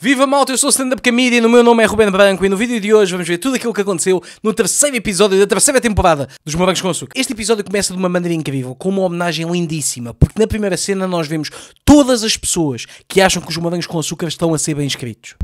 Viva malta, eu sou o Stand-Up Comedian, o meu nome é Ruben Branco e no vídeo de hoje vamos ver tudo aquilo que aconteceu no terceiro episódio da terceira temporada dos Morangos com Açúcar. Este episódio começa de uma maneira incrível, com uma homenagem lindíssima, porque na primeira cena nós vemos todas as pessoas que acham que os Morangos com Açúcar estão a ser bem escritos.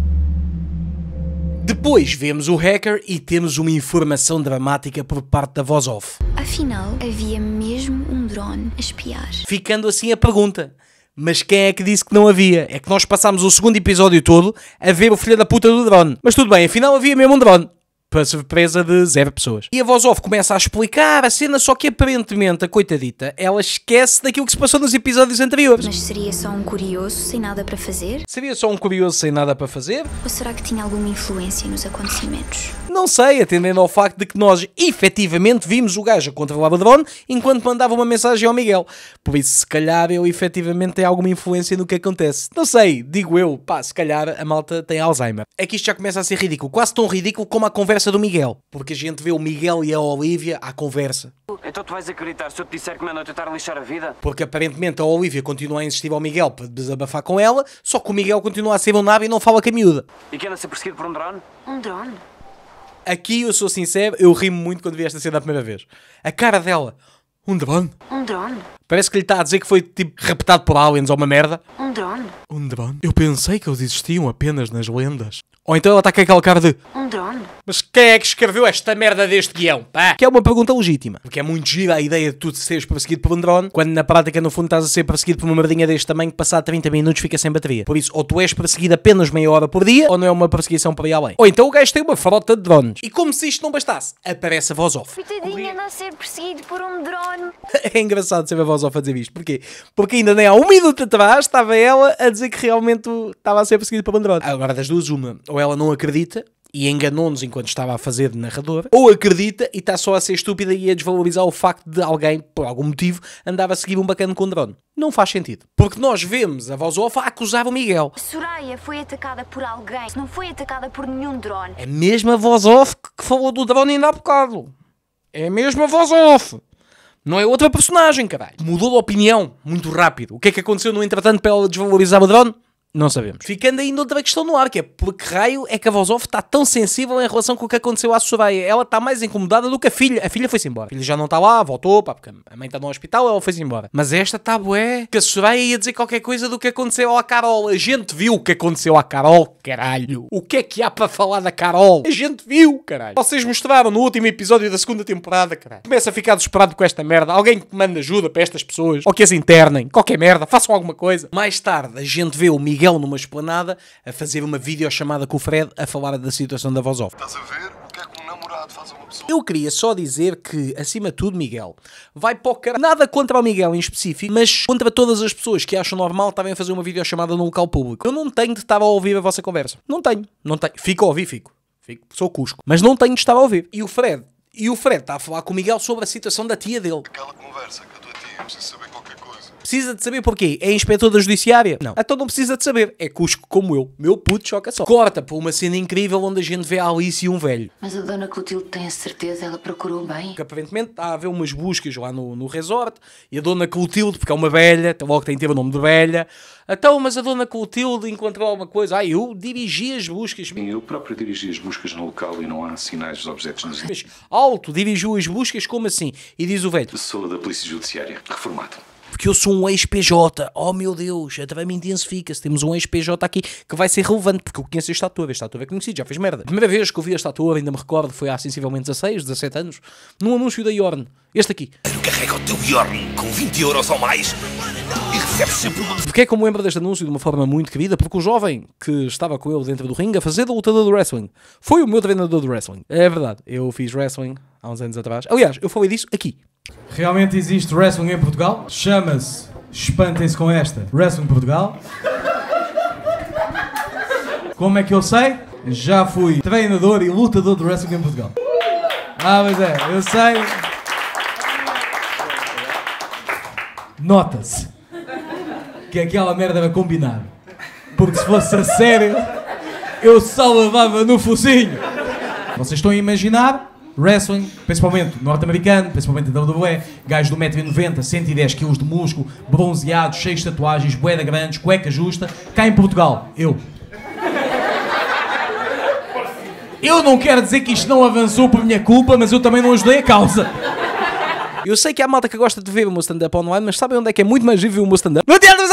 Depois vemos o hacker e temos uma informação dramática por parte da voz off. Afinal, havia mesmo um drone a espiar. Ficando assim a pergunta: mas quem é que disse que não havia? É que nós passámos o segundo episódio todo a ver o filho da puta do drone. Mas tudo bem, afinal havia mesmo um drone para surpresa de zero pessoas. E a voz off começa a explicar a cena, só que aparentemente a coitadita, ela esquece daquilo que se passou nos episódios anteriores. Mas seria só um curioso sem nada para fazer? Seria só um curioso sem nada para fazer? Ou será que tinha alguma influência nos acontecimentos? Não sei, atendendo ao facto de que nós efetivamente vimos o gajo contra o drone enquanto mandava uma mensagem ao Miguel. Por isso, se calhar ele efetivamente tem alguma influência no que acontece. Não sei, digo eu, pá, se calhar a malta tem Alzheimer. É que isto já começa a ser ridículo, quase tão ridículo como a conversa conversa do Miguel, porque a gente vê o Miguel e a Olivia à conversa. Então tu vais acreditar se eu te disser que me ando a tentar lixar a vida? Porque aparentemente a Olivia continua a insistir ao Miguel para desabafar com ela, só que o Miguel continua a ser um nabo e não fala com a miúda. E que anda a ser perseguido por um drone? Um drone? Aqui eu sou sincero, eu rimo muito quando vi esta cena a primeira vez. A cara dela. Um drone? Um drone? Parece que lhe está a dizer que foi tipo raptado por aliens ou uma merda. Um drone? Um drone? Eu pensei que eles existiam apenas nas lendas. Ou então ela está com aquele cara de. Um drone? Mas quem é que escreveu esta merda deste guião? Pá! Que é uma pergunta legítima. Porque é muito gira a ideia de tu seres perseguido por um drone, quando na prática, no fundo, estás a ser perseguido por uma merdinha deste tamanho que passar 30 minutos fica sem bateria. Por isso, ou tu és perseguido apenas meia hora por dia, ou não é uma perseguição para ir além. Ou então o gajo tem uma frota de drones. E como se isto não bastasse, aparece a voz off. Coitadinha não ser perseguido por um drone. é engraçado sempre a voz nervosa ao fazer isto. Porquê? Porque ainda nem há um minuto atrás estava ela a dizer que realmente estava a ser perseguida para Bandrote. Agora, das duas, uma. Ou ela não acredita, e enganou-nos enquanto estava a fazer de narrador, ou acredita e está só a ser estúpida e a desvalorizar o facto de alguém, por algum motivo, andar a seguir um bacana com um drone. Não faz sentido. Porque nós vemos a voz off a acusar o Miguel. Soraya foi atacada por alguém, não foi atacada por nenhum drone. É a mesma voz off que falou do drone ainda há bocado. É a mesma voz off. Não é outra personagem, caralho. Mudou de opinião muito rápido. O que é que aconteceu no entretanto para ela desvalorizar o drone? Não sabemos. Ficando ainda outra questão no ar, que é porque raio é que a Vozov está tão sensível em relação com o que aconteceu à Soraya. Ela está mais incomodada do que a filha. A filha foi-se embora. A filha já não está lá, voltou, pá, porque a mãe está no hospital, ela foi-se embora. Mas esta está bué que a Soraya ia dizer qualquer coisa do que aconteceu à Carol. A gente viu o que aconteceu à Carol, caralho. O que é que há para falar da Carol? A gente viu, caralho. Vocês mostraram no último episódio da segunda temporada, caralho. Começa a ficar desesperado com esta merda. Alguém que manda ajuda para estas pessoas. Ou que as internem. Qualquer merda. Façam alguma coisa. Mais tarde, a gente vê o Miguel Miguel numa esplanada a fazer uma videochamada com o Fred a falar da situação da voz off. Estás a ver o que é que um namorado faz a uma pessoa? Eu queria só dizer que, acima de tudo, Miguel vai para o Nada contra o Miguel em específico, mas contra todas as pessoas que acham normal estarem a fazer uma videochamada num local público. Eu não tenho de estar a ouvir a vossa conversa. Não tenho. Não tenho. Fico a ouvir, fico. Fico, sou cusco. Mas não tenho de estar a ouvir. E o Fred? E o Fred está a falar com o Miguel sobre a situação da tia dele. Aquela conversa que a tua tia, precisa saber Precisa de saber porquê? É inspetor da judiciária? Não. Então não precisa de saber. É cusco como eu. Meu puto choca só. Corta para uma cena incrível onde a gente vê a Alice e um velho. Mas a dona Clotilde tem a certeza, ela procurou bem. Que aparentemente está a haver umas buscas lá no, no resort e a dona Clotilde, porque é uma velha, logo tem que ter o nome de velha. Então, mas a dona Clotilde encontrou alguma coisa. Ah, eu dirigi as buscas. Sim, eu próprio dirigi as buscas no local e não há sinais dos objetos nas... Alto dirigiu as buscas, como assim? E diz o velho. Sou da Polícia Judiciária, reformado porque eu sou um ex-PJ, oh meu Deus, até me intensifica-se, temos um ex-PJ aqui que vai ser relevante, porque eu conheço a estatua, a estatua é conhecida, já fez merda. A primeira vez que eu vi a estatua, ainda me recordo, foi há sensivelmente 16, 17 anos, num anúncio da Yorn, este aqui. Carrega o teu Yorn com 20 euros ou mais e recebes sempre uma... Fiquei como é lembro deste anúncio de uma forma muito querida, porque o jovem que estava com ele dentro do ringue a fazer da lutador do wrestling foi o meu treinador de wrestling. É verdade, eu fiz wrestling há uns anos atrás. Aliás, eu falei disso aqui. Realmente existe wrestling em Portugal? Chama-se, espantem-se com esta, Wrestling Portugal. Como é que eu sei? Já fui treinador e lutador de wrestling em Portugal. Ah, mas é, eu sei. Nota-se que aquela merda era combinada. Porque se fosse a sério, eu só levava no focinho. Vocês estão a imaginar wrestling, principalmente norte-americano, principalmente da WWE, gajos do 1,90m, 110 kg de músculo, bronzeados, cheios de tatuagens, boeda grandes, cueca justa, cá em Portugal, eu. Eu não quero dizer que isto não avançou por minha culpa, mas eu também não ajudei a causa. Eu sei que há malta que gosta de ver o meu stand-up online, mas sabem onde é que é muito mais vivo o meu stand-up? No Teatro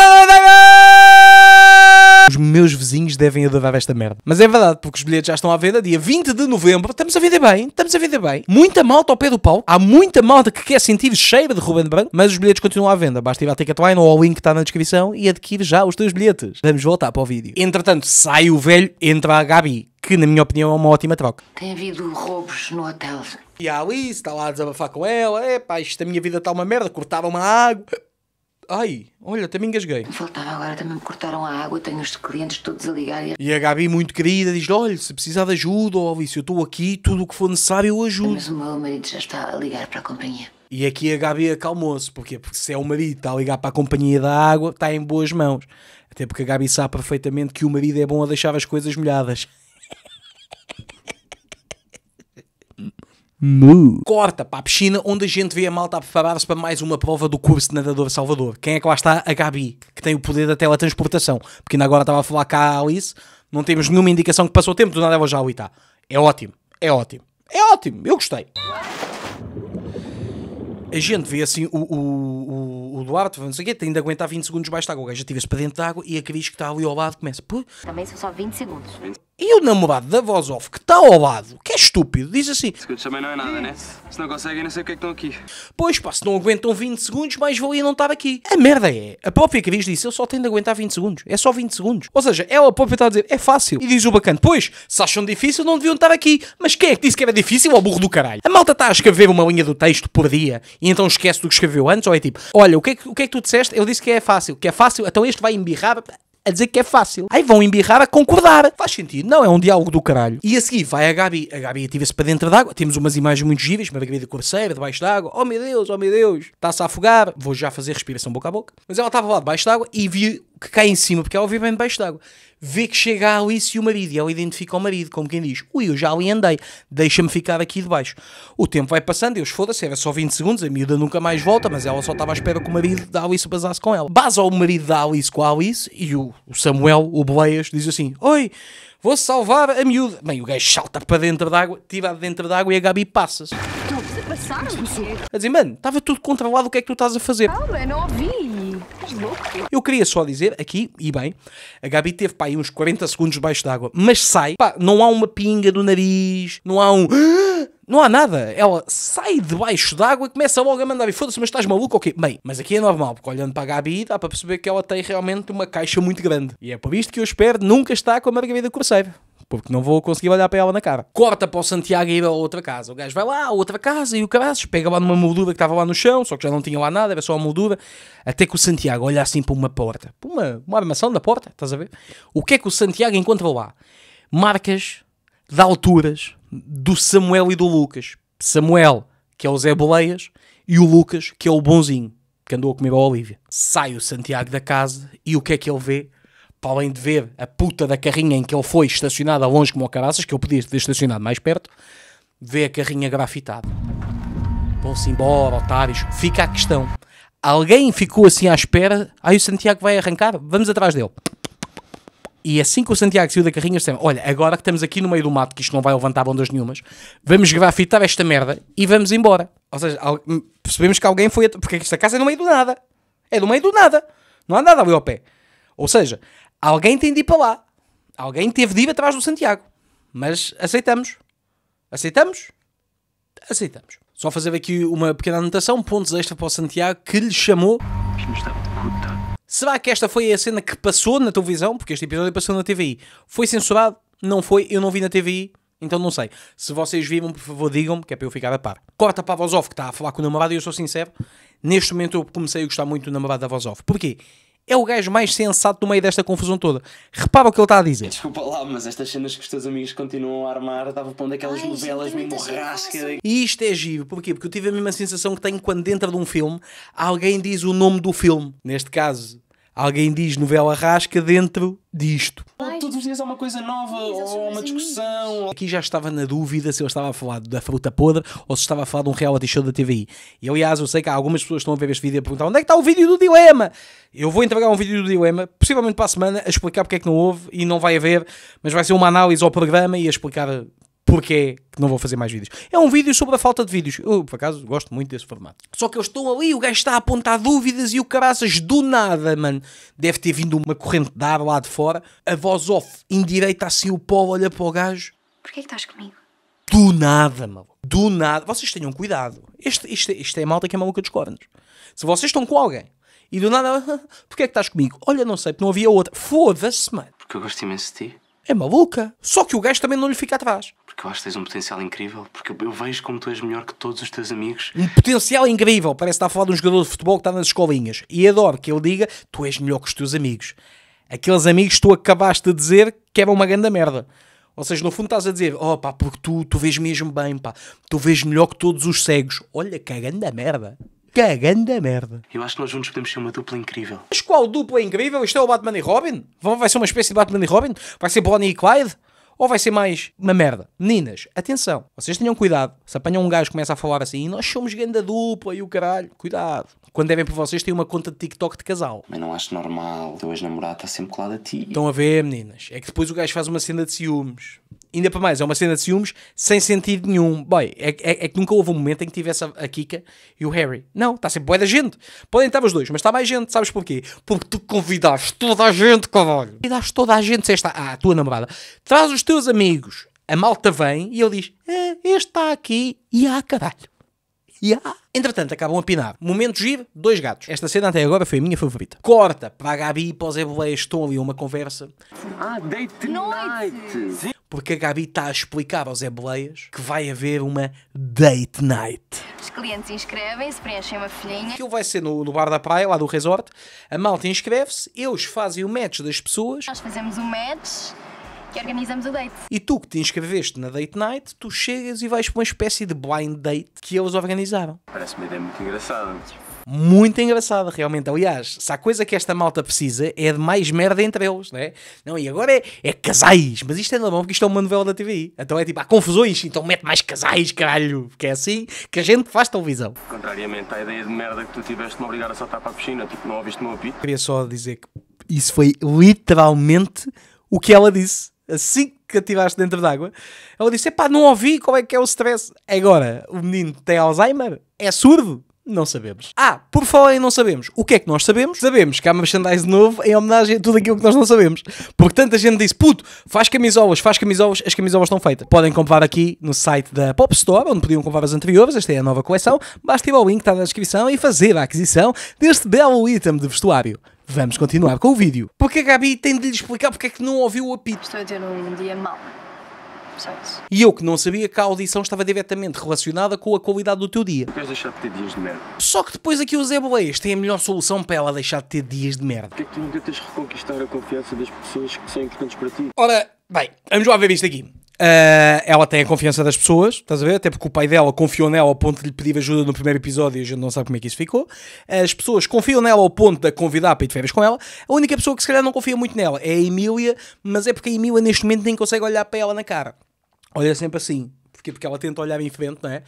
meus vizinhos devem adorar esta merda. Mas é verdade, porque os bilhetes já estão à venda dia 20 de novembro. Estamos a vender bem, estamos a vender bem. Muita malta ao pé do pau. Há muita malta que quer sentir cheiro de Ruben Branco, mas os bilhetes continuam à venda. Basta ir à Ticketline ou ao link que está na descrição e adquire já os teus bilhetes. Vamos voltar para o vídeo. Entretanto, sai o velho, entra a Gabi, que na minha opinião é uma ótima troca. Tem havido roubos no hotel. E a Alice está lá a desabafar com ela. Epá, isto da minha vida está uma merda, cortava uma água Ai, olha, até me engasguei. Faltava agora, também me cortaram a água, tenho os clientes todos a ligar. E, a Gabi, muito querida, diz olha, se precisar de ajuda, ou se eu estou aqui, tudo o que for necessário eu ajudo. Mas o meu marido já está a ligar para a companhia. E aqui a Gabi acalmou-se, porquê? Porque se é o marido está a ligar para a companhia da água, está em boas mãos. Até porque a Gabi sabe perfeitamente que o marido é bom a deixar as coisas molhadas. Mu. Corta para a piscina, onde a gente vê a malta a preparar-se para mais uma prova do curso de nadador Salvador. Quem é que lá está? A Gabi, que tem o poder da teletransportação. Porque ainda agora estava a falar cá a Alice, não temos nenhuma indicação que passou o tempo, do nada já o Itá. É ótimo, é ótimo, é ótimo, eu gostei. A gente vê assim o, o, o, o Duarte, não sei o quê, tem de aguentar 20 segundos baixo de água. O gajo atira-se para dentro de água e a Cris que está ali ao lado começa. Pô. Também são só 20 segundos. 20. E o namorado da voz off que está ao lado, que é estúpido, diz assim: Segundos também não é nada, né? Se não conseguem, não sei o que é que estão aqui. Pois pá, se não aguentam 20 segundos, mais valia não estar aqui. A merda é, a própria Cris disse: Eu só tenho de aguentar 20 segundos. É só 20 segundos. Ou seja, ela própria está a dizer: É fácil. E diz o bacana: Pois, se acham difícil, não deviam estar aqui. Mas quem é que disse que era difícil ó burro do caralho? A malta está a escrever uma linha do texto por dia e então esquece do que escreveu antes, ou é tipo: Olha, o que é que, o que, é que tu disseste? Eu disse que é fácil, que é fácil, então este vai embirrar a dizer que é fácil. Aí vão embirrar a concordar. Faz sentido. Não, é um diálogo do caralho. E a seguir vai a Gabi. A Gabi ativa se para dentro d'água. Temos umas imagens muito gíveis, uma Gabi de corceira, debaixo d'água. Oh meu Deus, oh meu Deus. Está-se a afogar. Vou já fazer respiração boca a boca. Mas ela estava lá debaixo d'água e vi que cai em cima, porque ela vive bem debaixo d'água. Vê que chega a Alice e o marido, e ela identifica o marido, como quem diz: Ui, eu já ali andei, deixa-me ficar aqui debaixo. O tempo vai passando, Deus foda-se, era só 20 segundos, a miúda nunca mais volta, mas ela só estava à espera que o marido da Alice basasse com ela. Basa o marido da Alice com a Alice, e o, Samuel, o Bleias, diz assim: Oi, vou salvar a miúda. Bem, o gajo salta para dentro d'água, tira de dentro d'água e a Gabi passa-se. Todos a passaram, A dizer, mano, estava tudo controlado, o que é que tu estás a fazer? Claro, eu não ouvi. Eu queria só dizer aqui, e bem, a Gabi teve pá, aí uns 40 segundos debaixo d'água, mas sai, pá, não há uma pinga do nariz, não há um. Não há nada. Ela sai debaixo d'água e começa logo a mandar. E foda-se, mas estás maluco ou quê? Bem, mas aqui é normal, porque olhando para a Gabi dá para perceber que ela tem realmente uma caixa muito grande. E é por isto que eu espero nunca estar com a Margarida Corseiro porque não vou conseguir olhar para ela na cara. Corta para o Santiago ir a outra casa. O gajo vai lá, a outra casa, e o caraças pega lá numa moldura que estava lá no chão, só que já não tinha lá nada, era só uma moldura. Até que o Santiago olha assim para uma porta, para uma, uma armação da porta, estás a ver? O que é que o Santiago encontra lá? Marcas de alturas do Samuel e do Lucas. Samuel, que é o Zé Boleias, e o Lucas, que é o bonzinho, que andou a comer a Olívia. Sai o Santiago da casa e o que é que ele vê? para além de ver a puta da carrinha em que ele foi estacionado a longe como o caraças, que eu podia ter estacionado mais perto, vê a carrinha grafitada. Vão-se embora, otários. Fica a questão. Alguém ficou assim à espera. Aí o Santiago vai arrancar, vamos atrás dele. E assim que o Santiago saiu da carrinha, disse, Olha, agora que estamos aqui no meio do mato, que isto não vai levantar ondas nenhumas, vamos grafitar esta merda e vamos embora. Ou seja, hum, percebemos que alguém foi. Porque esta casa é no meio do nada. É no meio do nada. Não há nada ali ao pé. Ou seja, Alguém tem de ir para lá. Alguém teve de ir atrás do Santiago. Mas aceitamos. Aceitamos? Aceitamos. Só fazer aqui uma pequena anotação, pontos extra para o Santiago, que lhe chamou... Será que esta foi a cena que passou na televisão? Porque este episódio passou na TVI. Foi censurado? Não foi. Eu não vi na TVI. Então não sei. Se vocês viram, por favor, digam-me, que é para eu ficar a par. Corta para a off, que está a falar com o namorado, e eu sou sincero, neste momento eu comecei a gostar muito do namorado da off. Porquê? é o gajo mais sensato no meio desta confusão toda. Repara o que ele está a dizer. Desculpa lá, mas estas cenas que os teus amigos continuam a armar, estava pondo aquelas Ai, novelas mesmo rasca. E isto é giro, porquê? Porque eu tive a mesma sensação que tenho quando dentro de um filme alguém diz o nome do filme. Neste caso, alguém diz novela rasca dentro disto todos os dias há é uma coisa nova ou uma discussão. Amigos. Aqui já estava na dúvida se eu estava a falar da fruta podre ou se estava a falar de um reality show da TVI. E aliás, eu sei que há algumas pessoas que estão a ver este vídeo a perguntar onde é que está o vídeo do dilema. Eu vou entregar um vídeo do dilema, possivelmente para a semana, a explicar porque é que não houve e não vai haver, mas vai ser uma análise ao programa e a explicar porque não vou fazer mais vídeos. É um vídeo sobre a falta de vídeos. Eu, por acaso, gosto muito desse formato. Só que eu estou ali, o gajo está a apontar dúvidas e o caraças do nada, mano. Deve ter vindo uma corrente de ar lá de fora. A voz off indireita assim o pó, olha para o gajo. Porquê é que estás comigo? Do nada, mano. Do nada. Vocês tenham cuidado. Isto, este este é malta que é maluca dos cornos. Se vocês estão com alguém e do nada, ah, porquê é que estás comigo? Olha, não sei, porque não havia outra. Foda-se, mano. Porque eu gosto imenso de ti é maluca. Só que o gajo também não lhe fica atrás. Porque eu acho que tens um potencial incrível, porque eu vejo como tu és melhor que todos os teus amigos. Um potencial incrível, parece estar a falar de um jogador de futebol que está nas escolinhas. E adoro que ele diga, tu és melhor que os teus amigos. Aqueles amigos que tu acabaste de dizer que eram uma grande merda. Ou seja, no fundo estás a dizer, oh pá, porque tu, tu vês mesmo bem, pá, tu vês melhor que todos os cegos. Olha que grande merda. Que ganda merda. Eu acho que nós juntos podemos ser uma dupla incrível. Mas qual dupla incrível? Isto é o Batman e Robin? Vai ser uma espécie de Batman e Robin? Vai ser Bonnie e Clyde? Ou vai ser mais uma merda? Meninas, atenção. Vocês tenham cuidado. Se apanham um gajo que começa a falar assim, nós somos grande dupla e o caralho. Cuidado. Quando devem por vocês, têm uma conta de TikTok de casal. Mas não acho normal. O teu ex-namorado está sempre colado a ti. Estão a ver, meninas. É que depois o gajo faz uma cena de ciúmes ainda para mais, é uma cena de ciúmes sem sentido nenhum. Boy, é, é, é que nunca houve um momento em que tivesse a, a Kika e o Harry. Não, está sempre boa da gente. Podem estar os dois, mas está mais gente, sabes porquê? Porque tu convidaste toda a gente, caralho. Convidaste toda a gente, se esta, ah, a tua namorada, traz os teus amigos. A malta vem e ele diz: ah, Este está aqui e há caralho. Yeah. Entretanto, acabam a pinar. Momento giro, dois gatos. Esta cena até agora foi a minha favorita. Corta para a Gabi e para Zé Boleia. estão ali uma conversa. Ah, date night! Sim porque a Gabi está a explicar aos Eboleias que vai haver uma date night. Os clientes inscrevem-se, preenchem uma filhinha. Aquilo vai ser no, no, bar da praia, lá do resort. A malta inscreve-se, eles fazem o match das pessoas. Nós fazemos o match que organizamos o date. E tu que te inscreveste na date night, tu chegas e vais para uma espécie de blind date que eles organizaram. Parece uma ideia muito engraçada muito engraçado, realmente. Aliás, se há coisa que esta malta precisa é de mais merda entre eles, né? Não, e agora é, é casais, mas isto é normal porque isto é uma novela da TV. Então é tipo, há confusões, então mete mais casais, caralho, porque é assim que a gente faz televisão. Contrariamente à ideia de merda que tu tiveste de me obrigar a saltar para a piscina, tipo, não ouviste não meu apito. Queria só dizer que isso foi literalmente o que ela disse. Assim que ativaste dentro d'água, ela disse: Epá, não ouvi, como é que é o stress? Agora, o menino tem Alzheimer, é surdo, não sabemos. Ah, por falar em não sabemos, o que é que nós sabemos? Sabemos que há merchandise novo em homenagem a tudo aquilo que nós não sabemos. Porque tanta gente disse, puto, faz camisolas, faz camisolas, as camisolas estão feitas. Podem comprar aqui no site da Pop Store, onde podiam comprar as anteriores, esta é a nova coleção. Basta ir ao link que está na descrição e fazer a aquisição deste belo item de vestuário. Vamos continuar com o vídeo. Porque a Gabi tem de lhe explicar porque é que não ouviu o apito. Estou a ter um dia mau. E eu que não sabia que a audição estava diretamente relacionada com a qualidade do teu dia. Queres deixar de ter dias de merda? Só que depois aqui o Zé Boleias tem é a melhor solução para ela deixar de ter dias de merda. Porque é que tu nunca tens reconquistar a confiança das pessoas que são importantes para ti? Ora, bem, vamos lá ver isto aqui. Uh, ela tem a confiança das pessoas, estás a ver? Até porque o pai dela confiou nela ao ponto de lhe pedir ajuda no primeiro episódio e a gente não sabe como é que isso ficou. As pessoas confiam nela ao ponto de a convidar para ir de férias com ela. A única pessoa que se calhar não confia muito nela é a Emília, mas é porque a Emília neste momento nem consegue olhar para ela na cara olha sempre assim, porque, porque ela tenta olhar em frente, não é?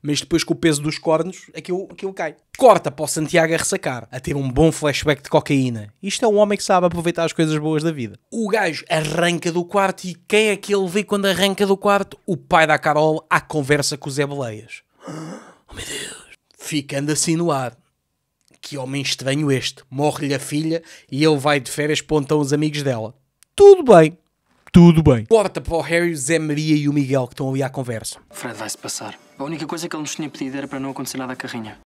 Mas depois com o peso dos cornos, aquilo, aquilo cai. Corta para o Santiago a ressacar, a ter um bom flashback de cocaína. Isto é um homem que sabe aproveitar as coisas boas da vida. O gajo arranca do quarto e quem é que ele vê quando arranca do quarto? O pai da Carol à conversa com o Zé Beleias. Oh meu Deus! Ficando assim no ar. Que homem estranho este. Morre-lhe a filha e ele vai de férias para os amigos dela. Tudo bem tudo bem. Corta para o Harry, o Zé Maria e o Miguel que estão ali à conversa. Fred vai-se passar. A única coisa que ele nos tinha pedido era para não acontecer nada à carrinha.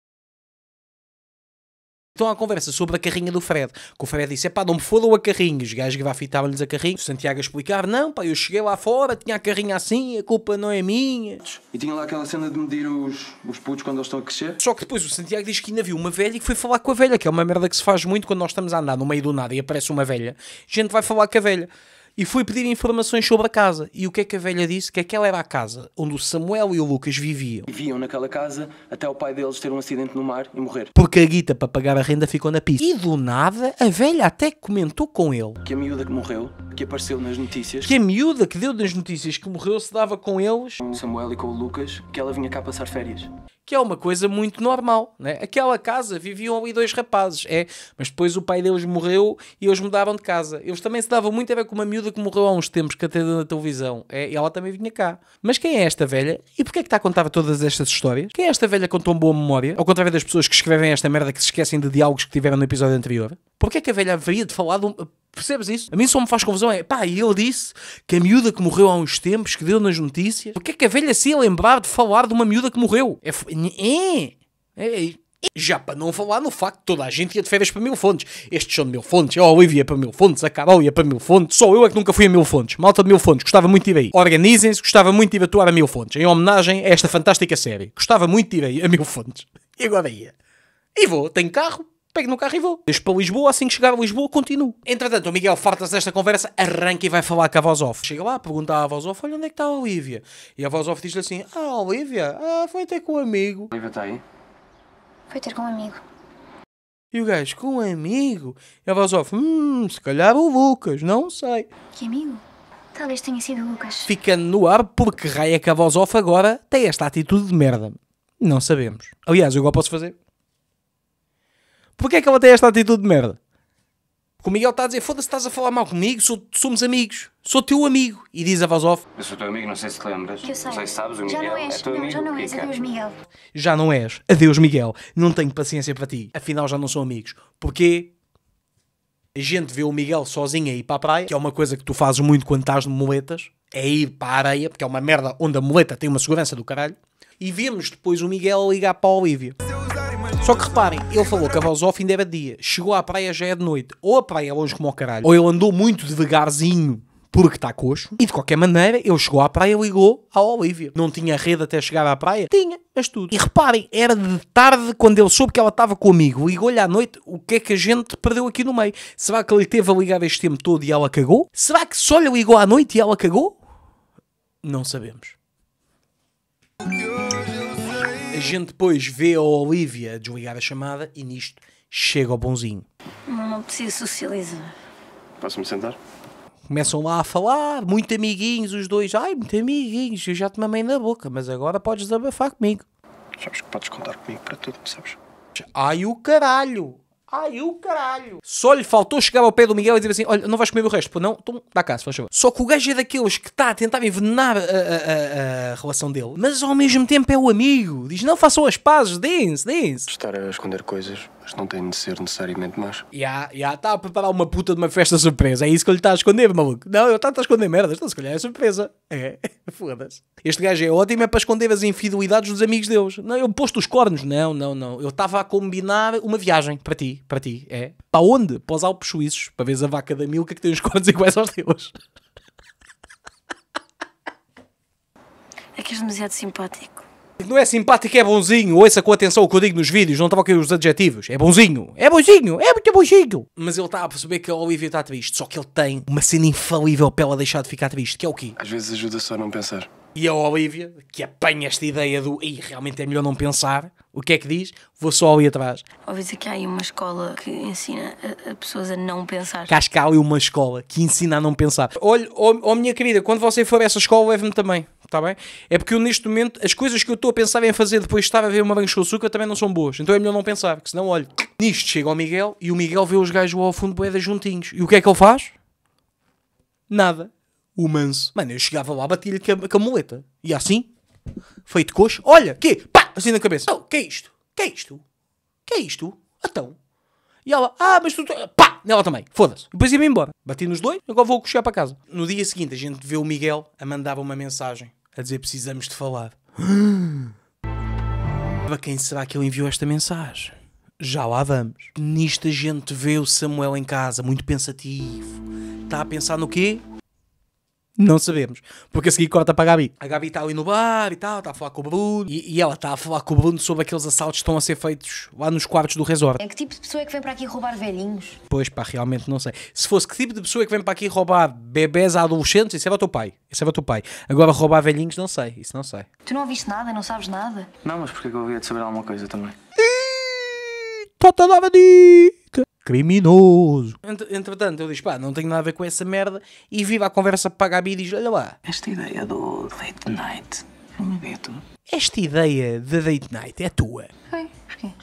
Estão à conversa sobre a carrinha do Fred. Que o Fred disse: pá, não me fodam a carrinha. Os gajos grafitavam-lhes a carrinha. O Santiago a explicar: não, pá, eu cheguei lá fora, tinha a carrinha assim, a culpa não é minha. E tinha lá aquela cena de medir os, os putos quando eles estão a crescer. Só que depois o Santiago diz que ainda viu uma velha e que foi falar com a velha, que é uma merda que se faz muito quando nós estamos a andar no meio do nada e aparece uma velha. A gente vai falar com a velha e foi pedir informações sobre a casa. E o que é que a velha disse? Que aquela era a casa onde o Samuel e o Lucas viviam. Viviam naquela casa até o pai deles ter um acidente no mar e morrer. Porque a guita para pagar a renda ficou na pista. E do nada, a velha até comentou com ele. Que a miúda que morreu, que apareceu nas notícias. Que a miúda que deu nas notícias que morreu se dava com eles. Com o Samuel e com o Lucas, que ela vinha cá passar férias que é uma coisa muito normal. Né? Aquela casa viviam ali dois rapazes, é, mas depois o pai deles morreu e eles mudaram de casa. Eles também se davam muito a é ver com uma miúda que morreu há uns tempos, que até na televisão, é, e ela também vinha cá. Mas quem é esta velha? E porquê é que está a contar todas estas histórias? Quem é esta velha com tão boa memória? Ao contrário das pessoas que escrevem esta merda que se esquecem de diálogos que tiveram no episódio anterior. Porquê é que a velha haveria de falar de um... Percebes isso? A mim só me faz confusão é, pá, e ele disse que a miúda que morreu há uns tempos, que deu nas notícias, o que é que a velha se ia lembrar de falar de uma miúda que morreu? É, é é, é, é. Já para não falar no facto de toda a gente ia de férias para Mil Fontes. Estes são de Mil Fontes, a é, Olivia ia para Mil Fontes, a Carol ia para Mil Fontes. Só eu é que nunca fui a Mil Fontes. Malta de Mil Fontes, gostava muito de ir aí. Organizem-se, gostava muito de ir atuar a Mil Fontes, em homenagem a esta fantástica série. Gostava muito de ir aí a Mil Fontes. E agora ia. E vou, tenho carro, pego no carro e vou. Deixo para Lisboa, assim que chegar a Lisboa, continuo. Entretanto, o Miguel farta-se desta conversa, arranca e vai falar com a voz off. Chega lá, pergunta à voz off, olha onde é que está a Olivia? E a voz off diz-lhe assim, ah, Olivia, ah, foi ter com um amigo. Olivia está aí? Foi ter com um amigo. E o gajo, com um amigo? E a voz off, hum, se calhar o Lucas, não sei. Que amigo? Talvez tenha sido o Lucas. Ficando no ar, porque raia que a voz off agora tem esta atitude de merda. Não sabemos. Aliás, eu agora posso fazer Porquê é que ela tem esta atitude de merda? Porque o Miguel está a dizer: foda-se, estás a falar mal comigo, sou, somos amigos, sou teu amigo. E diz a voz off: Eu sou teu amigo, não sei se te lembras. Eu sei. Não sei se sabes, o Miguel já não é és, é teu não, amigo. Já não és, adeus, Miguel. Já não és, adeus, Miguel. Não tenho paciência para ti. Afinal, já não são amigos. Porquê? A gente vê o Miguel sozinho a ir para a praia, que é uma coisa que tu fazes muito quando estás de moletas, é ir para a areia, porque é uma merda onde a moleta tem uma segurança do caralho. E vemos depois o Miguel ligar para a Olívia. Só que reparem, ele falou que a voz off ainda era de dia. Chegou à praia já é de noite. Ou a praia é longe como o caralho, ou ele andou muito devagarzinho porque está coxo. E de qualquer maneira, ele chegou à praia e ligou à Olivia. Não tinha rede até chegar à praia? Tinha, mas tudo. E reparem, era de tarde quando ele soube que ela estava comigo. Ligou-lhe à noite, o que é que a gente perdeu aqui no meio? Será que ele teve a ligar este tempo todo e ela cagou? Será que só lhe ligou à noite e ela cagou? Não sabemos gente depois vê a Olivia desligar a chamada e nisto chega o bonzinho. Não, não preciso socializar. Posso-me sentar? Começam lá a falar, muito amiguinhos os dois. Ai, muito amiguinhos, eu já te mamei na boca, mas agora podes desabafar comigo. Sabes que podes contar comigo para tudo, sabes? Ai, o caralho! ai o caralho. Só lhe faltou chegar ao pé do Miguel e dizer assim: olha, não vais comer o resto, pô, não? Então dá cá, se faz favor. Só que o gajo é daqueles que está a tentar envenenar a, a, a, a, relação dele, mas ao mesmo tempo é o amigo. Diz: não façam as pazes, deem-se, deem-se. Estar a esconder coisas mas não tem de ser necessariamente mais. Já, já, está a preparar uma puta de uma festa surpresa. É isso que ele está a esconder, maluco. Não, ele está tá a esconder merdas. Então, se calhar é surpresa. É, foda-se. Este gajo é ótimo, é para esconder as infidelidades dos amigos deus. Não, eu posto os cornos. Não, não, não. Eu estava a combinar uma viagem para ti, para ti. É. Para onde? Para os Alpes Suíços, para ver a vaca da Milka que tem os cornos iguais aos teus. É que és demasiado simpático. Não é simpático, é bonzinho. Ouça com atenção o que eu digo nos vídeos, não estava aqui os adjetivos. É bonzinho, é bonzinho, é muito bonzinho. Mas ele está a perceber que a Olivia está triste, só que ele tem uma cena infalível para ela deixar de ficar triste, que é o quê? Às vezes ajuda só a não pensar. E a Olivia, que apanha esta ideia do e realmente é melhor não pensar, o que é que diz? Vou só ali atrás. Ouvi dizer que há aí uma escola que ensina a, a pessoas a não pensar. Que acho que há aí uma escola que ensina a não pensar. Olha, oh, oh minha querida, quando você for a essa escola, leve-me também está bem? É porque eu neste momento, as coisas que eu estou a pensar em fazer depois de estar a ver uma banho de açúcar também não são boas, então é melhor não pensar, porque senão, olha, nisto chega o Miguel e o Miguel vê os gajos ao fundo boedas juntinhos. E o que é que ele faz? Nada. O manso. Mano, eu chegava lá, batia-lhe com, a, com a muleta. E assim, feito coxo, olha, que Pá! Assim na cabeça. Oh, que é isto? Que é isto? Que é isto? Então. E ela, ah, mas tu. Pá! Nela também, foda-se. Depois ia-me embora. Bati nos dois, agora vou coxear para casa. No dia seguinte, a gente vê o Miguel a mandar uma mensagem a dizer precisamos de falar. Para quem será que ele enviou esta mensagem? Já lá vamos. Nisto a gente vê o Samuel em casa, muito pensativo. Está a pensar no quê? Não sabemos. Porque a seguir corta para a Gabi. A Gabi está ali no bar e tal, está a falar com o Bruno. E, e ela está a falar com o Bruno sobre aqueles assaltos que estão a ser feitos lá nos quartos do resort. É que tipo de pessoa é que vem para aqui roubar velhinhos? Pois pá, realmente não sei. Se fosse que tipo de pessoa é que vem para aqui roubar bebés a adolescentes, isso era é o teu pai. Isso era é o teu pai. Agora roubar velhinhos, não sei. Isso não sei. Tu não ouviste nada, não sabes nada? Não, mas porque é eu ouvia de saber alguma coisa também. Tota dava de... Criminoso. Entretanto, eu disse, pá, não tenho nada a ver com essa merda. E viva a conversa para a Gabi e diz, olha lá. Esta ideia do late night é me tu. Esta ideia de date night é tua. Foi.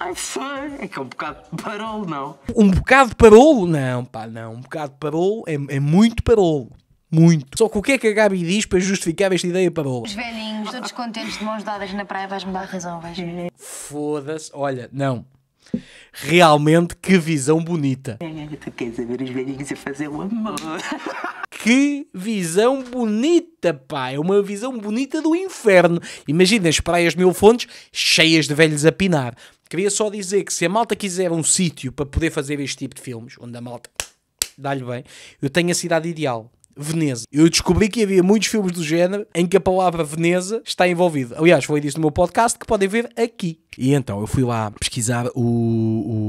Ai, foi. É que é um bocado de parolo, não? Um bocado de parolo? Não, pá, não. Um bocado de parolo é, é muito parolo. Muito. Só que o que é que a Gabi diz para justificar esta ideia parola? Os velhinhos, todos contentes de mãos dadas na praia, vais-me dar razão, vais Foda-se. Olha, não. Realmente, que visão bonita. É tu queres ver os velhinhos a fazer o amor? Que visão bonita, pá! É uma visão bonita do inferno. Imagina as praias Mil Fontes cheias de velhos a pinar. Queria só dizer que se a malta quiser um sítio para poder fazer este tipo de filmes, onde a malta dá-lhe bem, eu tenho a cidade ideal. Veneza. Eu descobri que havia muitos filmes do género em que a palavra Veneza está envolvida. Aliás, foi disso no meu podcast que podem ver aqui. E então eu fui lá pesquisar o,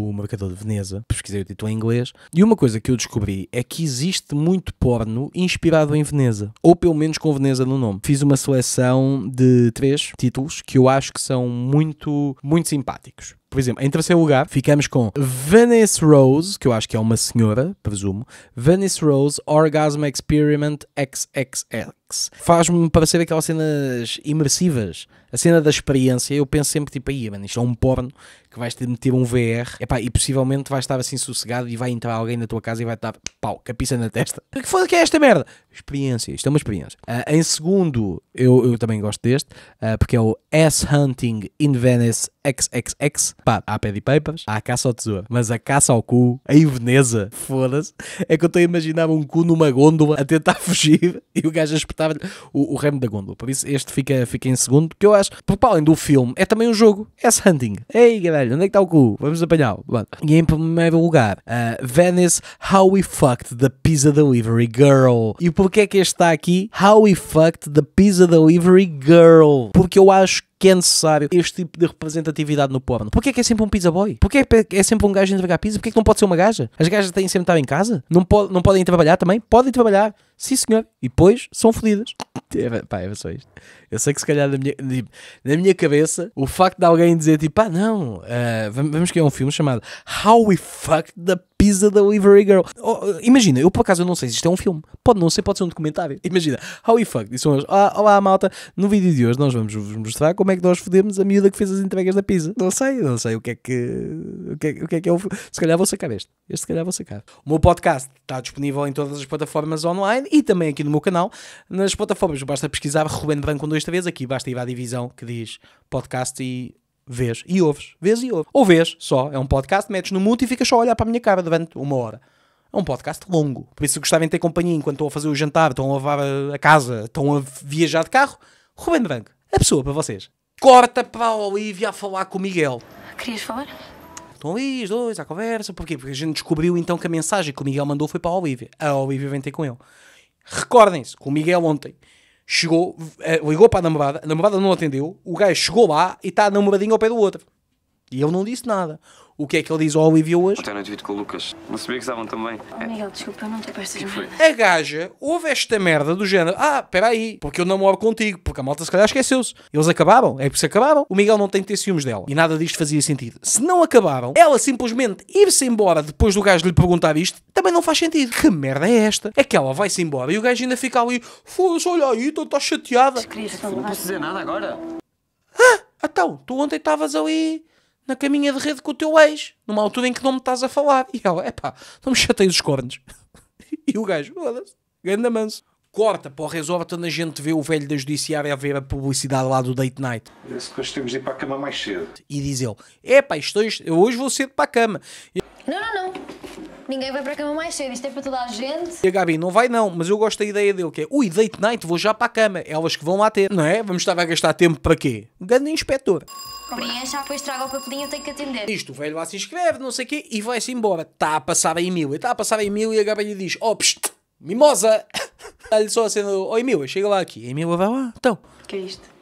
o marcador de Veneza, pesquisei o título em inglês, e uma coisa que eu descobri é que existe muito porno inspirado em Veneza, ou pelo menos com Veneza no nome. Fiz uma seleção de três títulos que eu acho que são muito, muito simpáticos. Por exemplo, em terceiro lugar, ficamos com Venice Rose, que eu acho que é uma senhora, presumo. Venice Rose Orgasm Experiment XXX. Faz-me parecer aquelas cenas imersivas. A cena da experiência, eu penso sempre tipo, aí, isto é um porno que vais ter de meter um VR epá, e possivelmente vais estar assim sossegado e vai entrar alguém na tua casa e vai estar pau, capiça na testa. O que foi que é esta merda? Experiência, isto é uma experiência. Uh, em segundo, eu, eu também gosto deste, uh, porque é o S Hunting in Venice XXX. Pá, há pé Papers, há a caça ao tesouro, mas a caça ao cu, em Veneza, foda-se, é que eu estou a imaginar um cu numa gôndola a tentar fugir e o gajo a espetar-lhe o, o remo da gôndola. Por isso, este fica, fica em segundo, que eu acho, para além do filme, é também um jogo. S Hunting. Ei, galera caralho, onde é que está o cu? Vamos apanhá-lo. E em primeiro lugar, uh, Venice, How We Fucked the Pizza Delivery Girl. E porquê é que este está aqui? How We Fucked the Pizza Delivery Girl. Porque eu acho que é necessário este tipo de representatividade no porno? Porquê é que é sempre um pizza boy? Porquê é que é sempre um gajo a entregar pizza? Porquê é que não pode ser uma gaja? As gajas têm sempre de estar em casa? Não, po não podem trabalhar também? Podem trabalhar. Sim, senhor. E depois são fodidas. É, pá, é só isto. Eu sei que se calhar na minha, tipo, na minha cabeça o facto de alguém dizer tipo, ah, não, uh, eh, vamos, vamos criar um filme chamado How We Fucked the pizza delivery girl. Oh, imagina, eu por acaso não sei se isto é um filme. Pode não ser, pode ser um documentário. Imagina, how we fuck. Disse hoje, ah, olá malta, no vídeo de hoje nós vamos vos mostrar como é que nós fodemos a miúda que fez as entregas da pizza. Não sei, não sei o que é que. O que é, o que, é que é o. Se calhar vou sacar este. Este se calhar vou sacar. O meu podcast está disponível em todas as plataformas online e também aqui no meu canal. Nas plataformas basta pesquisar Ruben Branco com dois três. Aqui basta ir à divisão que diz podcast e vês e ouves, vês e ouves. Ou vês só, é um podcast, metes no mute e ficas só a olhar para a minha cara durante uma hora. É um podcast longo. Por isso, se gostarem de ter companhia enquanto estão a fazer o jantar, estão a lavar a casa, estão a viajar de carro, Rubén Branco, a pessoa para vocês. Corta para a Olivia a falar com o Miguel. Querias falar? Estão ali os dois à conversa. Porquê? Porque a gente descobriu então que a mensagem que o Miguel mandou foi para a Olivia. A Olivia vem ter com ele. Recordem-se, com o Miguel ontem chegou, eh, ligou para a namorada, a namorada não atendeu, o gajo chegou lá e está namoradinha ao pé do outro. E eu não disse nada. O que é que ele diz ao Olivia hoje? Ontem à noite vi com o Lucas. Não sabia que estavam também. Oh, Miguel, desculpa, eu não estou para essas A gaja ouve esta merda do género. Ah, espera aí, porque eu namoro contigo. Porque a malta se calhar esqueceu-se. Eles acabaram. É por se acabaram. O Miguel não tem que ter ciúmes dela. E nada disto fazia sentido. Se não acabaram, ela simplesmente ir-se embora depois do gajo lhe perguntar isto, também não faz sentido. Que merda é esta? É que ela vai-se embora e o gajo ainda fica ali. Foda-se, olha aí, estás chateada. não posso dizer nada agora. Ah, então, tu ontem estavas ali na caminha de rede com o teu ex, numa altura em que não me estás a falar. E ela, epá, não me chateias os cornos. e o gajo, foda-se, ganda manso. Corta para o resort onde a gente vê o velho da judiciária a ver a publicidade lá do date night. Parece que hoje temos de ir para a cama mais cedo. E diz ele, epá, hoje, hoje vou cedo para a cama. Não, não, não ninguém vai para a cama mais cedo, isto é para toda a gente. E a Gabi, não vai não, mas eu gosto da ideia dele, que é, ui, date night, vou já para a cama, é elas que vão lá ter, não é? Vamos estar a gastar tempo para quê? Um grande inspetor. Preencha, depois traga o papelinho, tenho que atender. Isto, o velho lá se inscreve, não sei o quê, e vai-se embora. Está a passar a Emília, está a passar a Emília e a Gabi lhe diz, oh, pst, mimosa! Dá-lhe só a cena, oh Emília, chega lá aqui. A Emília vai lá, então. O que é isto?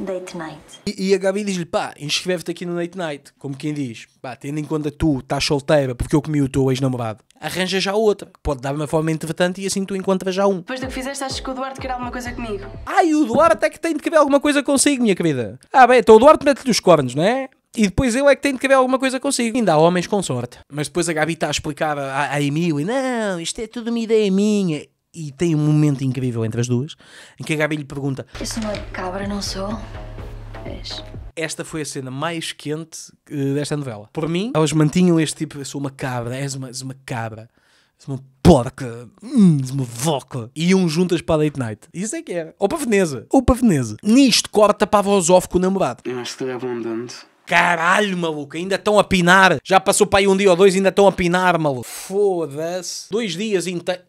Date Night. E, e a Gabi diz-lhe, pá, inscreve-te aqui no Date Night, como quem diz, pá, tendo em conta que tu estás solteira porque eu comi o teu ex-namorado, arranja já outra, pode dar uma forma entretanto e assim tu encontras já um. Depois do que fizeste, achas que o Duarte quer alguma coisa comigo? Ai, o Duarte é que tem de querer alguma coisa consigo, minha querida. Ah, bem, então o Duarte mete-lhe os cornos, não é? E depois eu é que tenho de querer alguma coisa consigo. Ainda há homens com sorte. Mas depois a Gabi está a explicar à, à Emília: não, isto é tudo uma ideia minha e tem um momento incrível entre as duas, em que a Gabi lhe pergunta: Eu sou uma cabra, não sou? És. Esta foi a cena mais quente eh, desta novela. Por mim, elas mantinham este tipo: Eu sou uma cabra, és uma, és uma cabra, és uma porca, hum, uma voca. E iam juntas para a date night. Isso é que era. Ou para Veneza. Ou para Veneza. Nisto, corta para a voz off com o namorado. Eu acho que levam é abundante. Caralho, maluco, ainda estão a pinar. Já passou para aí um dia ou dois, ainda estão a pinar, maluco. Foda-se. Dois dias inteiros.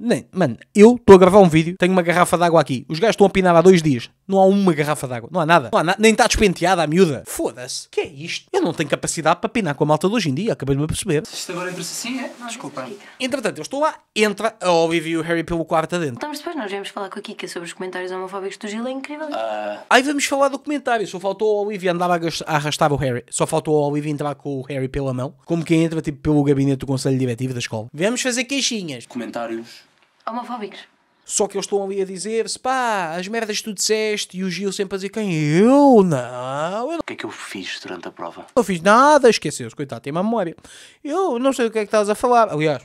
Nem, mano, eu estou a gravar um vídeo, tenho uma garrafa d'água aqui. Os gajos estão a pinar há dois dias. Não há uma garrafa d'água, não há nada. Não há na... nem está despenteada a miúda. Foda-se, que é isto? Eu não tenho capacidade para pinar com a malta de hoje em dia, acabei-me de perceber. Isto agora entra-se assim, é? Desculpa. Entretanto, eu estou lá, entra a Olivia e o Harry pelo quarto adentro. Então, mas depois nós viemos falar com a Kika sobre os comentários homofóbicos do Gil, é incrível. Uh... Aí vamos falar do comentário, só faltou a Olivia andar a arrastar o Harry. Só faltou a Olivia entrar com o Harry pela mão, como quem entra tipo pelo gabinete do conselho diretivo da escola. Vamos fazer queixinhas. Comentários homofóbicos. Só que eles estão ali a dizer-se, pá, as merdas que tu disseste, e o Gil sempre a dizer, quem? Eu? Não, eu não. O que é que eu fiz durante a prova? Não fiz nada, esqueceu-se, coitado, tem má memória. Eu não sei o que é que estás a falar. Aliás,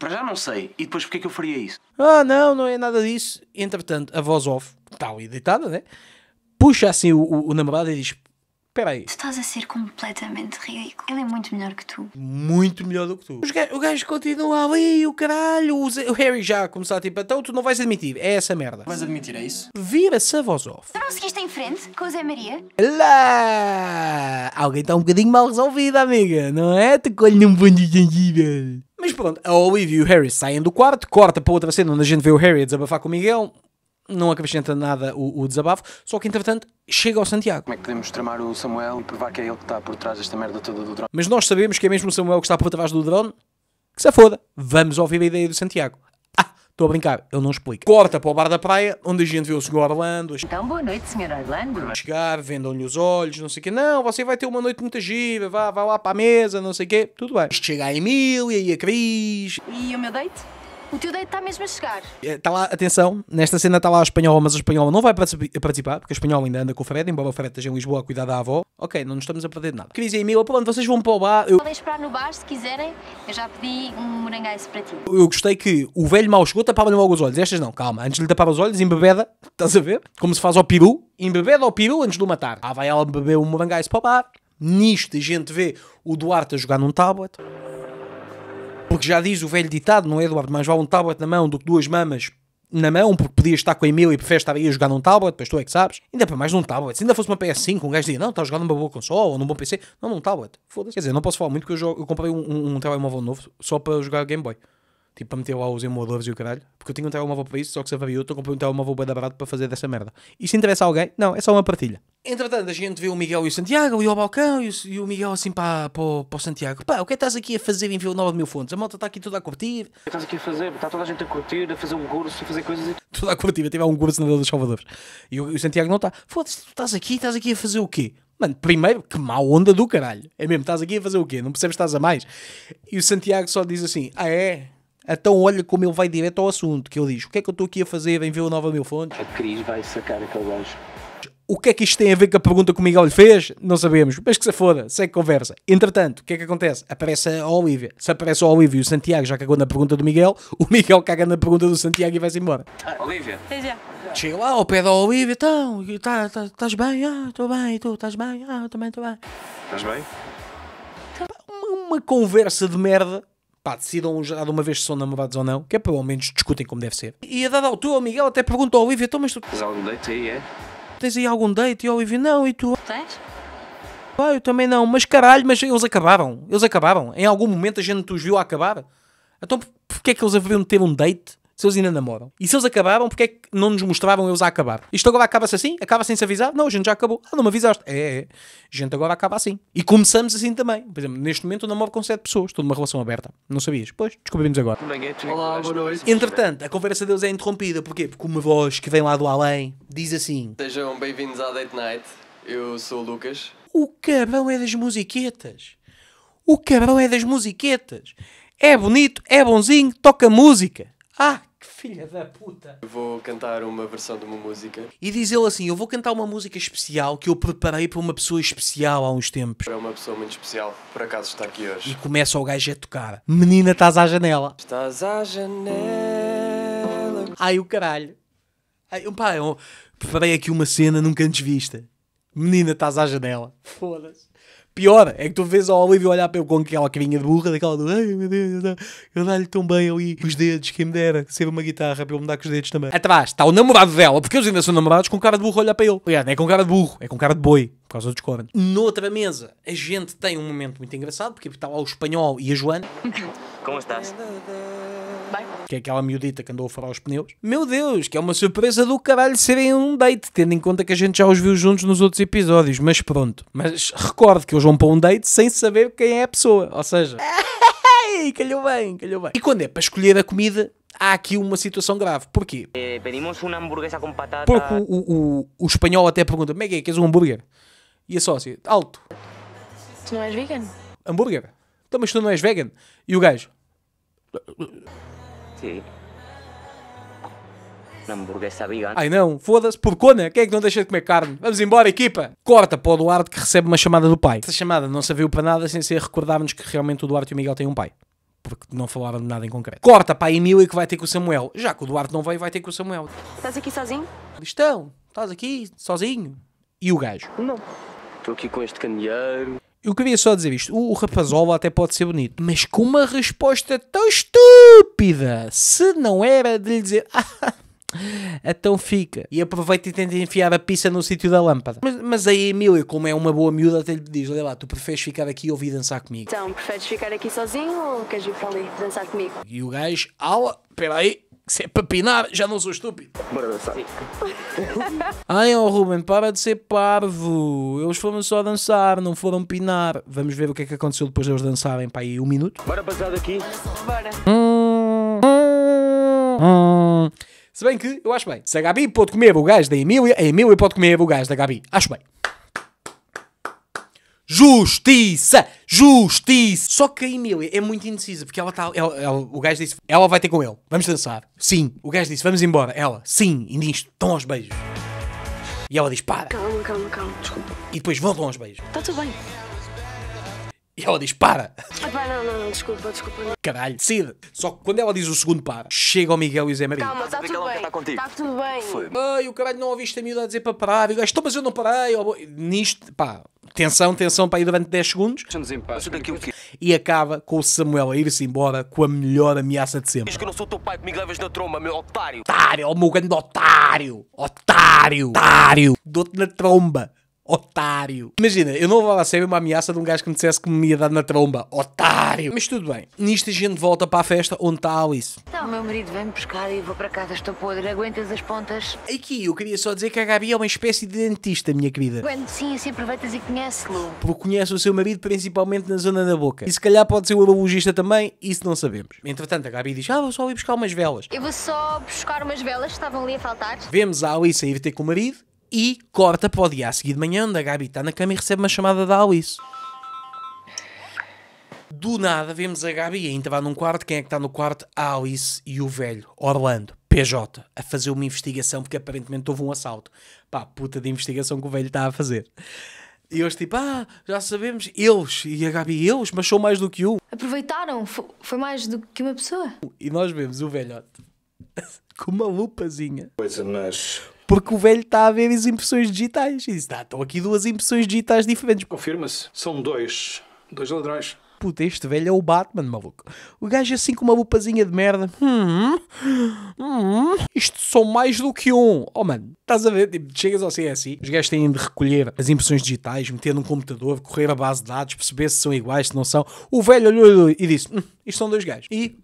para já não sei. E depois porque é que eu faria isso? Ah, não, não é nada disso. Entretanto, a voz off, que está ali deitada, né? Puxa assim o, o, o namorado e diz: peraí. Tu estás a ser completamente ridículo. Ele é muito melhor que tu. Muito melhor do que tu. Os o gajo continua ali, o caralho. O Harry já começou a tipo, então tu não vais admitir. É essa merda. Vais admitir, é isso? Vira-se a voz off. Tu não seguiste em frente com o Zé Maria? Lá! Alguém está um bocadinho mal resolvido amiga, não é? te lhe um bonde de gengibre. Mas pronto, a Olivia e o Harry saem do quarto, corta para outra cena onde a gente vê o Harry a desabafar com o Miguel não acrescenta nada o, o, desabafo, só que entretanto chega ao Santiago. Como é que podemos tramar o Samuel e provar que é ele que está por trás desta merda toda do drone? Mas nós sabemos que é mesmo o Samuel que está por trás do drone, que se foda, vamos ouvir a ideia do Santiago. Ah, estou a brincar, eu não explico. Corta para o bar da praia, onde a gente vê o Sr. Orlando. Então boa noite, Sr. Orlando. chegar, vendam-lhe os olhos, não sei o quê. Não, você vai ter uma noite muito gira, vá, vá lá para a mesa, não sei o quê. Tudo bem. Chega a Emília e a Cris. E o meu date? O teu date está mesmo a chegar. Está é, lá, atenção, nesta cena está lá a espanhola, mas a espanhola não vai participar, porque a espanhola ainda anda com o Fred, embora o Fred esteja em Lisboa a cuidar da avó. Ok, não nos estamos a perder de nada. Cris e Emília, pronto, vocês vão para o bar. Eu... Podem esperar no bar se quiserem, eu já pedi um morangaice para ti. Eu gostei que o velho mal chegou, tapava-lhe logo os olhos. Estas não, calma, antes de lhe tapar os olhos, embebeda, estás a ver? Como se faz ao peru, embebeda ao peru antes de o matar. Ah, vai ela beber um morangaice para o bar. Nisto a gente vê o Duarte a jogar num tablet. Porque já diz o velho ditado, não é, Eduardo? Mais vale um tablet na mão do que duas mamas na mão, porque podias estar com a Emília e preferir estar aí a jogar num tablet, depois tu é que sabes. Ainda para mais num tablet. Se ainda fosse uma PS5, um gajo dizia, não, está a jogar numa boa console ou num bom PC. Não, num tablet. Foda-se. Quer dizer, não posso falar muito porque eu, eu comprei um, um, um telemóvel novo só para jogar Game Boy. Tipo, para meter lá os emuladores e o caralho. Porque eu tinha um telemóvel para isso, só que se avariou, estou a comprar um telemóvel bem barato para fazer dessa merda. E se interessa a alguém, não, é só uma partilha. Entretanto, a gente vê o Miguel e o Santiago e o balcão e o, e o Miguel assim para, para, para o Santiago. Pá, o que é que estás aqui a fazer em Vila Nova de Mil Fontes? A moto está aqui toda a curtir. O que é que estás aqui a fazer? Está toda a gente a curtir, a fazer um curso, a fazer coisas e... Toda a curtir, tive um curso na Vila dos Salvadores. E o, o Santiago não está. Foda-se, tu estás aqui, estás aqui a fazer o quê? Mano, primeiro, que má onda do caralho. É mesmo, estás aqui a fazer o quê? Não percebes que estás a mais? E o Santiago só diz assim, ah é? Então olha como ele vai direto ao assunto, que ele diz, o que é que eu estou aqui a fazer em Vila Nova Mil Fontes? A Cris vai sacar aquele gajo. O que é que isto tem a ver com a pergunta que o Miguel lhe fez? Não sabemos, mas que se foda, segue conversa. Entretanto, o que é que acontece? Aparece a Olivia. Se aparece a Olivia e o Santiago já cagou na pergunta do Miguel, o Miguel caga na pergunta do Santiago e vai-se embora. Tá. Olivia? Seja. Chega lá ao pé da Olivia, então, estás tá, tá, bem? Ah, estou bem, e tu, estás bem? Ah, também estou bem. Estás bem? Uma, uma conversa de merda pá, decidam já de uma vez se são namorados ou não, que é pelo menos discutem como deve ser. E a dada altura o Miguel até pergunta ao Olivia, então mas tu tens algum date aí, é? Tens aí algum date? E o Olivia, não, e tu? Tens? eu também não, mas caralho, mas eles acabaram, eles acabaram. Em algum momento a gente os viu a acabar. Então porquê é que eles haveriam de ter um date? se eles ainda namoram? E se eles acabaram, porque é que não nos mostravam eles a acabar? Isto agora acaba-se assim? Acaba sem se avisar? Não, a gente já acabou. Ah, não me avisaste. É, é, A gente agora acaba assim. E começamos assim também. Por exemplo, neste momento eu namoro com 7 pessoas. Estou numa relação aberta. Não sabias? Pois, descobrimos agora. Olá, boa noite. Entretanto, a conversa deles é interrompida. Porquê? Porque uma voz que vem lá do além diz assim... Sejam bem-vindos à Date Night. Eu sou o Lucas. O cabrão é das musiquetas. O cabrão é das musiquetas. É bonito, é bonzinho, toca música. Ah, que filha da puta! Eu vou cantar uma versão de uma música. E diz ele assim: Eu vou cantar uma música especial que eu preparei para uma pessoa especial há uns tempos. É uma pessoa muito especial, por acaso está aqui hoje. E começa o gajo a tocar: Menina, estás à janela. Estás à janela. Ai, o caralho. Ai, pá, eu preparei aqui uma cena nunca antes vista. Menina, estás à janela. Foda-se. Pior é que tu vês a Olivia olhar para eu com aquela carinha de burra, daquela do ai meu Deus, eu dá-lhe tão bem ali os dedos, quem me dera ser uma guitarra para ele me dar com os dedos também. Atrás está o namorado dela, porque eles ainda são namorados com cara de burro olhar para ele. Aliás, não é com cara de burro, é com cara de boi causa do Coven. Noutra mesa, a gente tem um momento muito engraçado, porque está lá o espanhol e a Joana. Como estás? Bem. Que é aquela miudita que andou a furar os pneus. Meu Deus, que é uma surpresa do caralho serem um date, tendo em conta que a gente já os viu juntos nos outros episódios, mas pronto. Mas recordo que eles vão para um date sem saber quem é a pessoa, ou seja. calhou bem, calhou bem. E quando é para escolher a comida, há aqui uma situação grave. Porquê? Eh, pedimos uma hamburguesa com batata. Porque o, o, o, o espanhol até pergunta: como é que é? Queres um hambúrguer? E a sócia, alto. Tu não és vegan? Hambúrguer. Então, mas tu não és vegan? E o gajo? Sim. Hambúrguer está vegan. Ai não, foda-se, porcona, quem é que não deixa de comer carne? Vamos embora, equipa! Corta para o Duarte que recebe uma chamada do pai. Essa chamada não serviu para nada sem ser recordarmos que realmente o Duarte e o Miguel têm um pai. Porque não falaram de nada em concreto. Corta para a Emília que vai ter com o Samuel. Já que o Duarte não veio, vai ter com o Samuel. Estás aqui sozinho? Estão, estás aqui, sozinho. E o gajo? Não. Estou aqui com este candeeiro. Eu queria só dizer isto. O rapazola até pode ser bonito, mas com uma resposta tão estúpida. Se não era de lhe dizer... Ah, então fica. E aproveita e tenta enfiar a pizza no sítio da lâmpada. Mas, mas a Emília, como é uma boa miúda, até lhe diz: Olha lá, tu preferes ficar aqui e ouvir dançar comigo? Então, preferes ficar aqui sozinho ou queres ir para ali dançar comigo? E o gajo, ala, peraí, se é papinar, já não sou estúpido. Bora dançar. Ai, oh Ruben, para de ser parvo. Eles foram só dançar, não foram pinar. Vamos ver o que é que aconteceu depois deles dançarem para aí um minuto. Bora passar daqui. Bora. Hum, hum, hum. Se bem que eu acho bem. Se a Gabi pode comer o gajo da Emília, a Emília pode comer o gajo da Gabi. Acho bem. Justiça! Justiça! Só que a Emília é muito indecisa, porque ela está. o gajo disse: ela vai ter com ele, vamos dançar. Sim. O gajo disse: vamos embora. Ela: sim. E diz: estão aos beijos. E ela diz: para. Calma, calma, calma, desculpa. E depois voltam aos beijos. Está tudo bem. E ela diz, para! Epá, ah, não, não, não, desculpa, desculpa. não. Caralho, decide! Só que quando ela diz o segundo para, chega o Miguel e o Zé Maria. Calma, está tudo bem. É está contigo. Está tudo bem. Foi. Ai, o caralho, não ouviste a miúda a dizer para parar. E o gajo, mas eu não parei. Nisto, pá, tensão, tensão para ir durante 10 segundos. E acaba com o Samuel a ir-se embora com a melhor ameaça de sempre. Diz que eu não sou teu pai, comigo levas na tromba, meu otário. Otário, ó meu grande otário! Otário! Otário! Dou-te na tromba! Otário. Imagina, eu não levava a sério uma ameaça de um gajo que me dissesse que me ia dar na tromba. Otário. Mas tudo bem. Nisto a gente volta para a festa onde está a Alice. Então, meu marido vem-me pescar e vou para casa, estou podre. Aguentas as pontas? Aqui, eu queria só dizer que a Gabi é uma espécie de dentista, minha querida. Aguento sim, assim aproveitas e conhece-lo. Porque conhece o seu marido principalmente na zona da boca. E se calhar pode ser o urologista também, isso não sabemos. Entretanto, a Gabi diz, ah, vou só ir buscar umas velas. Eu vou só buscar umas velas que estavam ali a faltar. Vemos a Alice a ir ter com o marido e corta para o dia a seguir de manhã, onde a Gabi está na cama e recebe uma chamada da Alice. Do nada vemos a Gabi a entrar num quarto. Quem é que está no quarto? A Alice e o velho Orlando, PJ, a fazer uma investigação porque aparentemente houve um assalto. Pá, puta de investigação que o velho está a fazer. E eles tipo, ah, já sabemos, eles. E a Gabi, eles, mas são mais do que um. Aproveitaram, foi, mais do que uma pessoa. E nós vemos o velhote com uma lupazinha. Coisa, mas porque o velho está a ver as impressões digitais. E disse: ah, tá, estão aqui duas impressões digitais diferentes. Confirma-se, são dois. Dois ladrões. Puta, este velho é o Batman, maluco. O gajo é assim com uma lupazinha de merda. Hum, hum, hum, isto são mais do que um. Oh, mano, Estás a ver? Tipo, chegas ao CSI, os gajos têm de recolher as impressões digitais, meter num computador, correr a base de dados, perceber se são iguais, se não são. O velho olhou e disse: hum, Isto são dois gajos. E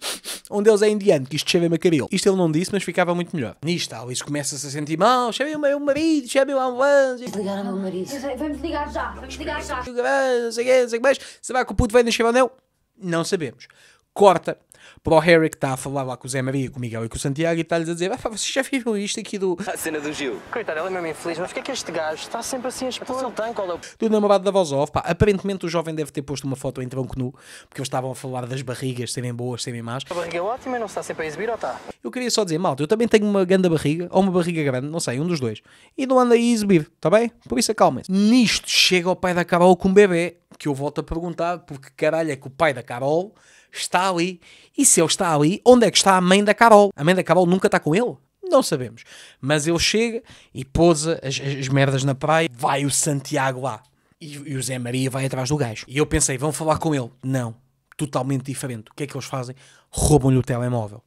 um deles é indiano, que isto chama Macaril. Isto ele não disse, mas ficava muito melhor. Nisto, isso começa-se a sentir mal: chamei o meu marido, chamei o ambulância. Ligaram ao meu marido. Vamos ligar já, vamos ligar já. Não sei que, o Será que o puto vai nascer ou não? Não sabemos. Corta para o Harry que está a falar lá com o Zé Maria, com o Miguel e com o Santiago e está-lhes a dizer: vocês já viram isto aqui do. A cena do Gil. Coitado, ele é mesmo infeliz, mas porque é que este gajo está sempre assim a expor? Ele tem qual é o. Do namorado da voz off, pá, aparentemente o jovem deve ter posto uma foto em tronco nu, porque eles estavam a falar das barrigas serem boas, serem más. A barriga é ótima não está sempre a exibir ou está? Eu queria só dizer, malta, eu também tenho uma grande barriga, ou uma barriga grande, não sei, um dos dois, e não anda a exibir, está bem? Por isso acalmem-se. Nisto chega o pai da Carol com um bebê, que eu volto a perguntar, porque caralho é que o pai da Carol está ali. E se ele está ali, onde é que está a mãe da Carol? A mãe da Carol nunca está com ele? Não sabemos. Mas ele chega e pousa as, as merdas na praia, vai o Santiago lá. E, e o Zé Maria vai atrás do gajo. E eu pensei, vão falar com ele. Não. Totalmente diferente. O que é que eles fazem? Roubam-lhe o telemóvel.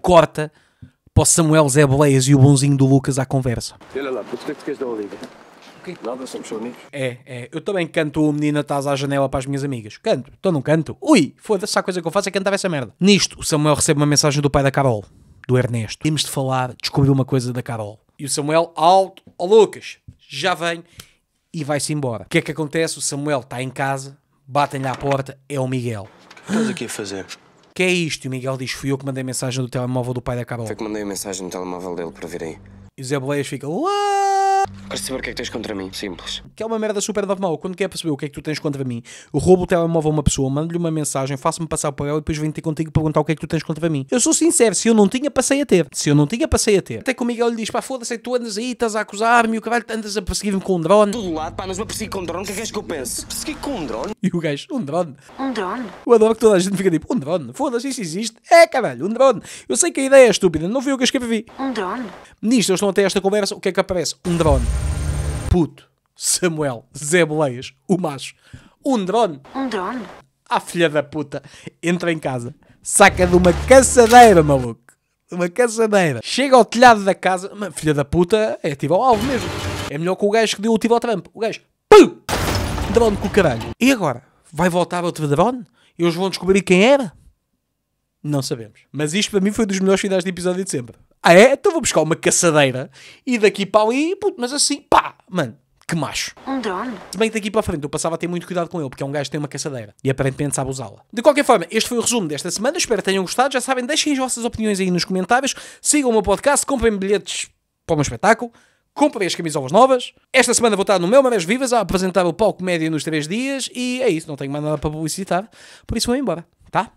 Corta para o Samuel Zé Boleias e o bonzinho do Lucas à conversa. Olha lá, por que é que te queres dar a liga? Okay. Nada, somos só amigos. É, é. Eu também canto o Menina Estás à Janela para as minhas amigas. Canto. Então não canto. Ui, foda-se, a coisa que eu faço é cantar essa merda. Nisto, o Samuel recebe uma mensagem do pai da Carol, do Ernesto. Temos de falar, Descobriu uma coisa da Carol. E o Samuel, alto, ó oh, Lucas, já vem e vai-se embora. O que é que acontece? O Samuel está em casa, batem-lhe à porta, é o Miguel. Estás aqui a fazer? Que é isto? E o Miguel diz: Fui eu que mandei a mensagem do telemóvel do pai da Carol. Foi que mandei a mensagem do telemóvel dele para vir aí. E o Zé Boleias fica: Uau! Queres saber o que é que tens contra mim. Simples. Que é uma merda super normal. Quando quer perceber o que é que tu tens contra mim, roubo o telemóvel a uma pessoa, mando-lhe uma mensagem, faço-me passar por ela e depois venho ter contigo perguntar o que é que tu tens contra mim. Eu sou sincero, se eu não tinha, passei a ter. Se eu não tinha, passei a ter. Até que o Miguel lhe diz, pá, foda-se, tu andas aí, estás a acusar-me, o caralho, andas a perseguir-me com um drone. Todo lado, pá, mas me persegui com um drone, o que é que és que eu penso? Persegui com um drone? E o gajo, um drone. Um drone? Eu adoro que toda a gente fica tipo, um drone, foda-se, isso existe. É, caralho, um drone. Eu sei que a ideia é estúpida, não vi o que escrevi. Um drone? Nisto, eles estão até esta conversa, o que é que aparece? Um drone drone. Puto, Samuel, Zé Boleias, o macho. Um drone. Um drone? Ah, filha da puta. Entra em casa. Saca de uma caçadeira, maluco. Uma caçadeira. Chega ao telhado da casa. uma filha da puta, é tiro ao alvo mesmo. É melhor que o gajo que deu o tiro ao trampo. O gajo. Pum! Drone com o caralho. E agora? Vai voltar outro drone? Eles vão descobrir quem era? Não sabemos. Mas isto para mim foi dos melhores finais de episódio de sempre. Ah é? Então vou buscar uma caçadeira e daqui para ali, puto, mas assim, pá, mano, que macho. Um drone. Se bem que daqui para a frente eu passava a ter muito cuidado com ele, porque é um gajo que tem uma caçadeira e aparentemente sabe usá-la. De qualquer forma, este foi o resumo desta semana. Espero que tenham gostado. Já sabem, deixem as vossas opiniões aí nos comentários. Sigam o meu podcast, comprem bilhetes para o meu espetáculo. comprem as camisolas novas. Esta semana vou estar no meu Marés Vivas a apresentar o palco médio nos 3 dias. E é isso, não tenho mais nada para publicitar. Por isso vou embora, tá?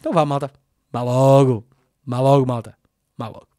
Então vá, malta. Vá logo. Vá logo, malta. Vá logo.